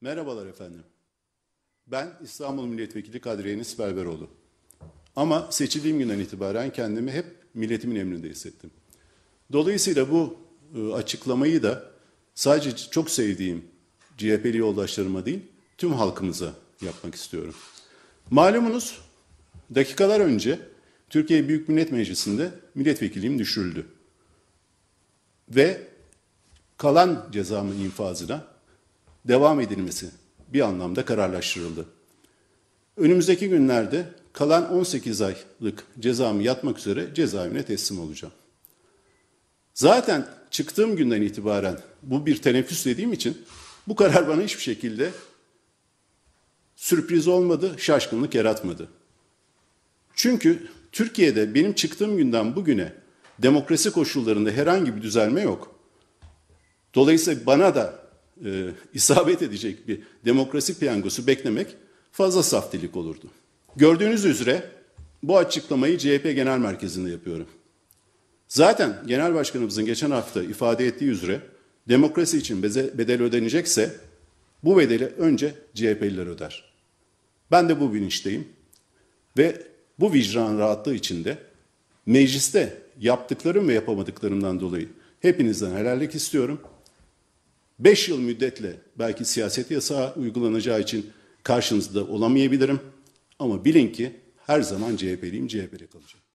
Merhabalar efendim. Ben İstanbul Milletvekili Kadriyeniz Berberoğlu. Ama seçildiğim günden itibaren kendimi hep milletimin emrinde hissettim. Dolayısıyla bu e, açıklamayı da sadece çok sevdiğim CHP'li yoldaşlarıma değil, tüm halkımıza yapmak istiyorum. Malumunuz dakikalar önce Türkiye Büyük Millet Meclisi'nde milletvekilliğim düşürüldü. Ve kalan cezamın infazına devam edilmesi bir anlamda kararlaştırıldı. Önümüzdeki günlerde kalan 18 aylık cezamı yatmak üzere cezaevine teslim olacağım. Zaten çıktığım günden itibaren bu bir teneffüs dediğim için bu karar bana hiçbir şekilde sürpriz olmadı, şaşkınlık yaratmadı. Çünkü Türkiye'de benim çıktığım günden bugüne demokrasi koşullarında herhangi bir düzelme yok. Dolayısıyla bana da e, isabet edecek bir demokrasi piyangosu beklemek fazla saftilik olurdu. Gördüğünüz üzere bu açıklamayı CHP Genel Merkezi'nde yapıyorum. Zaten Genel Başkanımızın geçen hafta ifade ettiği üzere demokrasi için bedel ödenecekse bu bedeli önce CHP'liler öder. Ben de bu bilinçteyim ve bu vicdan rahatlığı içinde mecliste yaptıklarım ve yapamadıklarımdan dolayı hepinizden helallik istiyorum. 5 yıl müddetle belki siyaset yasağı uygulanacağı için karşınızda olamayabilirim. Ama bilin ki her zaman CHP'liyim, CHP'de kalacağım.